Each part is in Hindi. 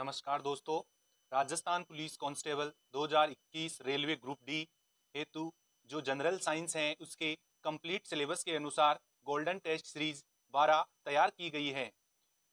नमस्कार दोस्तों Rajasthan police constable 2021 railway group D हेतु जो जनरल साइंस हैं उसके कंप्लीट सिलेबस के अनुसार गोल्डन टेस्ट सीरीज 12 तैयार की गई है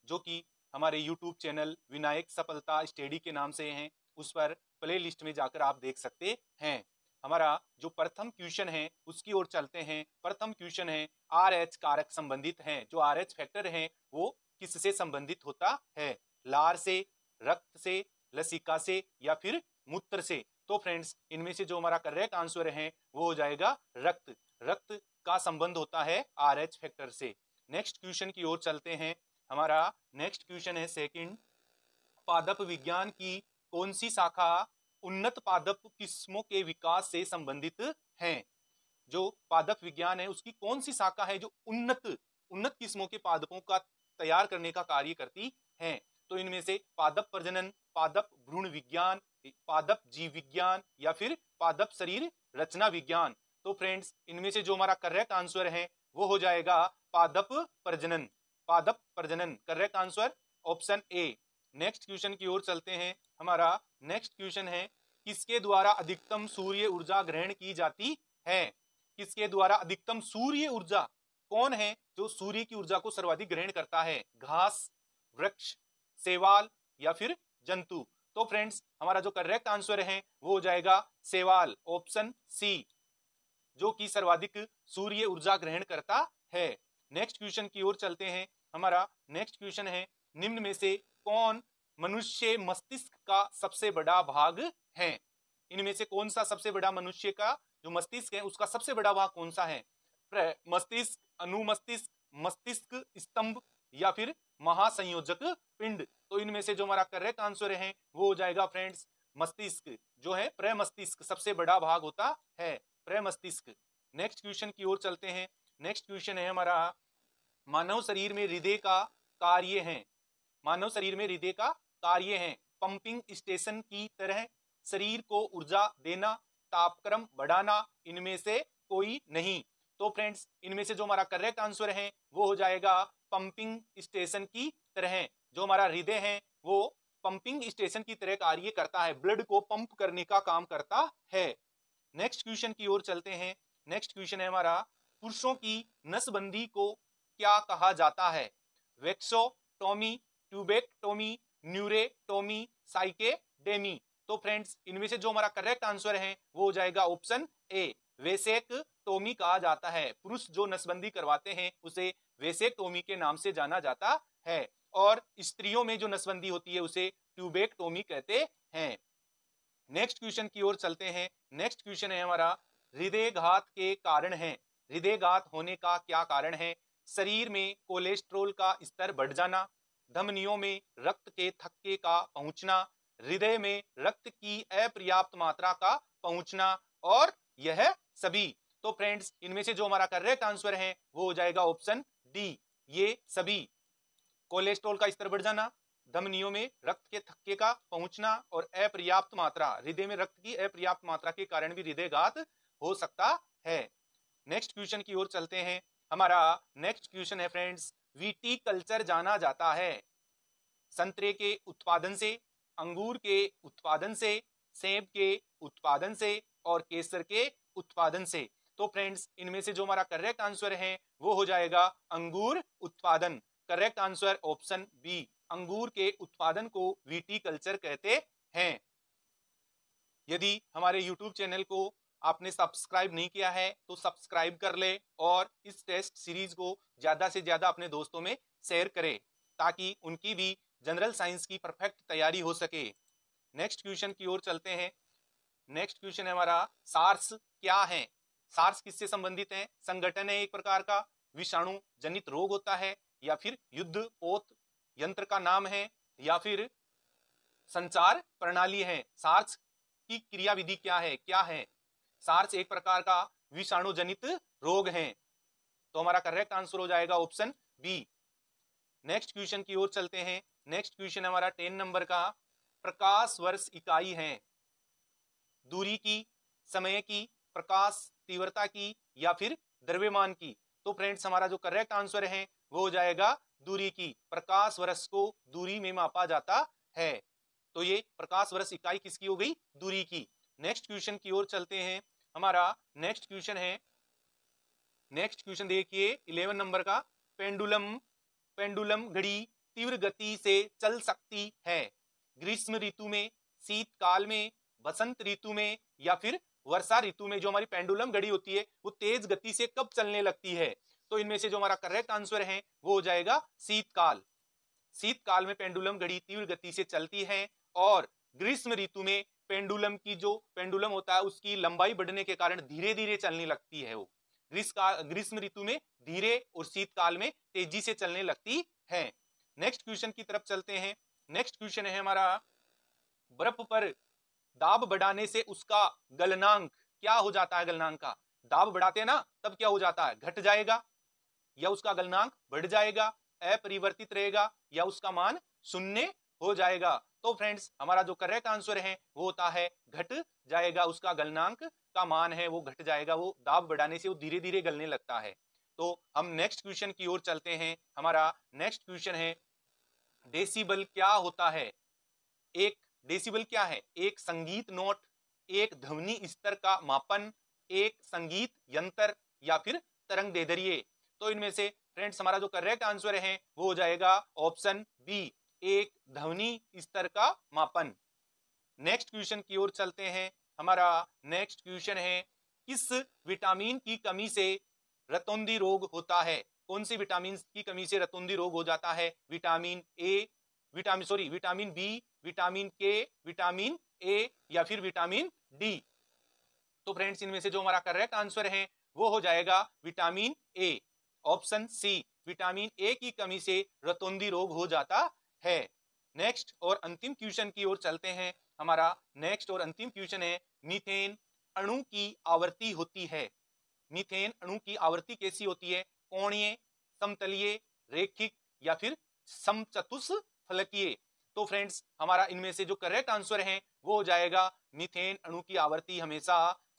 जो कि हमारे YouTube channel Vinayak Safalta study के नाम से हैं उस पर प्ले लिस्ट में जाकर आप देख सकते हैं हमारा जो प्रथम क्वेश्चन है उसकी ओर चलते हैं प्रथम क्वेश्चन है आर एच कारक संबंधित हैं जो आर एच फैक्टर हैं वो किससे संबंधित होता है लार से रक्त से लसिका से या फिर मूत्र से तो फ्रेंड्स इनमें से जो हमारा करेक्ट आंसर है वो हो जाएगा रक्त रक्त का संबंध होता है आर एच फैक्टर से नेक्स्ट क्वेश्चन की ओर चलते हैं हमारा नेक्स्ट क्वेश्चन है सेकंड पादप विज्ञान की कौन सी शाखा उन्नत पादप किस्मों के विकास से संबंधित है जो पादप विज्ञान है उसकी कौन सी शाखा है जो उन्नत उन्नत किस्मों के पादपों का तैयार करने का कार्य करती है तो इनमें से पादप प्रजनन पादप भ्रूण विज्ञान पादप जीव विज्ञान या फिर पादप शरीर रचना विज्ञान तो फ्रेंड्स इनमें से जो हमारा करेक्ट आंसर है वो हो जाएगा पादप प्रजनन पादप प्रजनन correct answer option A next question की ओर चलते हैं हमारा नेक्स्ट क्वेश्चन है किसके द्वारा अधिकतम सूर्य ऊर्जा ग्रहण की जाती है किसके द्वारा अधिकतम सूर्य ऊर्जा कौन है जो सूर्य की ऊर्जा को सर्वाधिक ग्रहण करता है घास वृक्ष सेवाल या फिर जंतु तो फ्रेंड्स हमारा जो करेक्ट आंसर है वो हो जाएगा सेवाल ऑप्शन सी जो कि सर्वाधिक सूर्य ऊर्जा ग्रहण करता है नेक्स्ट क्वेश्चन की ओर चलते हैं हमारा नेक्स्ट क्वेश्चन है निम्न में से कौन मनुष्य मस्तिष्क का सबसे बड़ा भाग है इनमें से कौन सा सबसे बड़ा मनुष्य का जो मस्तिष्क है उसका सबसे बड़ा भाग कौन सा है मस्तिष्क अनुमस्तिष्क मस्तिष्क स्तंभ या फिर महासंयोजक पिंड तो इनमें से जो हमारा करेक्ट आंसर है वो हो जाएगा फ्रेंड्स मस्तिष्क जो है प्रमस्तिष्क सबसे बड़ा भाग होता है प्रमस्तिष्क नेक्स्ट क्वेश्चन की ओर चलते हैं नेक्स्ट क्वेश्चन है हमारा मानव शरीर में हृदय का कार्य है मानव शरीर में हृदय का कार्य है पंपिंग स्टेशन की तरह शरीर को ऊर्जा देना तापक्रम बढ़ाना इनमें से कोई नहीं तो फ्रेंड्स इनमें से जो हमारा करेक्ट आंसर है वो हो जाएगा पंपिंग स्टेशन की तरह जो हमारा हृदय है वो पंपिंग स्टेशन की तरह कार्य करता है ब्लड को पंप करने का काम करता है नेक्स्ट क्वेश्चन की ओर चलते हैं नेक्स्ट क्वेश्चन है हमारा पुरुषों की नसबंदी को क्या कहा जाता है वेक्सोटोमी ट्यूबेक्टोमी न्यूरेटोमी साइकेडेमी तो फ्रेंड्स इनमें से जो हमारा करेक्ट आंसर है वो हो जाएगा ऑप्शन ए वेसेक टोमी कहा जाता है पुरुष जो नसबंदी करवाते हैं उसे वेसेक टोमी के नाम से जाना जाता है और स्त्रियों में जो नसबंदी होती है उसे ट्यूबेक टोमी कहते हैं नेक्स्ट क्वेश्चन की ओर चलते हैं नेक्स्ट क्वेश्चन है हमारा हृदयघात के कारण है हृदयघात होने का क्या कारण है शरीर में कोलेस्ट्रोल का स्तर बढ़ जाना धमनियों में रक्त के थक्के का पहुंचना हृदय में रक्त की अपर्याप्त मात्रा का पहुंचना और यह सभी तो फ्रेंड्स इनमें से जो हमारा करेक्ट आंसर है वो हो जाएगा ऑप्शन डी ये सभी कोलेस्ट्रोल का स्तर बढ़ जाना धमनियों में रक्त के थक्के का पहुंचना और अपर्याप्त मात्रा हृदय में रक्त की अपर्याप्त मात्रा के कारण भी घात हो सकता है नेक्स्ट क्वेश्चन की ओर चलते हैं हमारा नेक्स्ट क्वेश्चन है फ्रेंड्स वीटी कल्चर जाना जाता है संतरे के उत्पादन से अंगूर के उत्पादन से सेब के उत्पादन से और केसर के उत्पादन से तो फ्रेंड्स इनमें से जो हमारा करेक्ट आंसर है वो हो जाएगा अंगूर उत्पादन करेक्ट आंसर ऑप्शन बी अंगूर के उत्पादन को कल्चर कहते हैं यदि हमारे यूट्यूब चैनल को आपने सब्सक्राइब नहीं किया है तो सब्सक्राइब कर ले और इस टेस्ट सीरीज को ज़्यादा से ज़्यादा अपने दोस्तों में शेयर करें ताकि उनकी भी जनरल साइंस की परफेक्ट तैयारी हो सके नेक्स्ट क्वेश्चन की ओर चलते हैं नेक्स्ट क्वेश्चन है हमारा सार्स क्या है सार्स किससे संबंधित है संगठन है एक प्रकार का विषाणु जनित रोग होता है या फिर युद्ध पोत यंत्र का नाम है या फिर संचार प्रणाली है सार्स की क्रियाविधि क्या है क्या है सार्स एक प्रकार का विषाणु जनित रोग है तो हमारा करेक्ट आंसर हो जाएगा ऑप्शन बी नेक्स्ट क्वेश्चन की ओर चलते हैं नेक्स्ट क्वेश्चन हमारा टेन नंबर का प्रकाश वर्ष इकाई है दूरी की समय की प्रकाश तीव्रता की या फिर द्रव्यमान की तो फ्रेंड्स हमारा जो करेक्ट आंसर है वो हो जाएगा दूरी की प्रकाश वर्ष को दूरी में मापा जाता है तो ये प्रकाश वर्ष इकाई किसकी हो गई दूरी की नेक्स्ट क्वेश्चन की ओर चलते हैं हमारा नेक्स्ट क्वेश्चन है नेक्स्ट क्वेश्चन देखिए इलेवन नंबर का पेंडुलम पेंडुलम घड़ी तीव्र गति से चल सकती है ग्रीष्म ऋतु में शीतकाल में बसंत ऋतु में या फिर वर्षा ऋतु में जो हमारी पेंडुलम घड़ी होती है वो तेज गति से कब चलने लगती है तो इनमें से जो हमारा करेक्ट आंसर है वो हो जाएगा शीतकाल शीतकाल में पेंडुलम घड़ी तीव्र गति से चलती है और ग्रीष्म ऋतु में पेंडुलम की जो पेंडुलम होता है उसकी लंबाई बढ़ने के कारण धीरे धीरे चलने लगती है वो ग्रीष्म ऋतु में धीरे और शीतकाल में तेजी से चलने लगती है नेक्स्ट क्वेश्चन की तरफ चलते हैं नेक्स्ट क्वेश्चन है हमारा बर्फ पर दाब बढ़ाने से उसका गलनांक क्या हो जाता है गलनांक का दाब बढ़ाते हैं ना तब क्या हो जाता है घट जाएगा या उसका गलनांक बढ़ जाएगा अपरिवर्तित रहेगा या उसका मान शून्य हो जाएगा तो फ्रेंड्स हमारा जो करेक्ट आंसर है वो होता है घट जाएगा उसका गलनांक का मान है वो घट जाएगा वो दाब बढ़ाने से वो धीरे धीरे गलने लगता है तो हम नेक्स्ट क्वेश्चन की ओर चलते हैं हमारा नेक्स्ट क्वेश्चन है डेसिबल क्या होता है एक डेसिबल क्या है एक संगीत नोट एक ध्वनि स्तर का मापन एक संगीत यंत्र या फिर तरंग दे दरिए तो इनमें से फ्रेंड्स हमारा जो करेक्ट आंसर है वो हो जाएगा ऑप्शन बी एक ध्वनि स्तर का मापन नेक्स्ट क्वेश्चन की ओर चलते हैं हमारा नेक्स्ट क्वेश्चन है किस विटामिन की कमी से रतौंदी रोग होता है कौन सी विटामिन की कमी से रतौंदी रोग हो जाता है vitamin A vitamin sorry vitamin B vitamin K vitamin A या फिर विटामिन डी तो फ्रेंड्स इनमें से जो हमारा करेक्ट आंसर है वो हो जाएगा vitamin A option C vitamin A की कमी से रतौंदी रोग हो जाता है नेक्स्ट और अंतिम क्वेश्चन की ओर चलते हैं हमारा नेक्स्ट और अंतिम क्वेश्चन है मीथेन अणु की आवृत्ति होती है मीथेन अणु की आवृत्ति कैसी होती है कोणीय समतलीय रेखिक या फिर समचतुष फलकीय तो फ्रेंड्स हमारा इनमें से जो करेक्ट आंसर है वो हो जाएगा मिथेन अणु की आवृत्ति हमेशा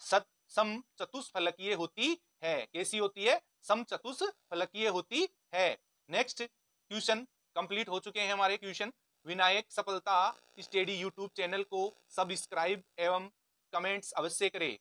सत सम चतुष्फलकीय होती है कैसी होती है सम चतुष्फलकीय होती है नेक्स्ट क्वेश्चन कंप्लीट हो चुके हैं हमारे question Vinayak Safalta study YouTube channel को सब्सक्राइब एवं कमेंट्स अवश्य करें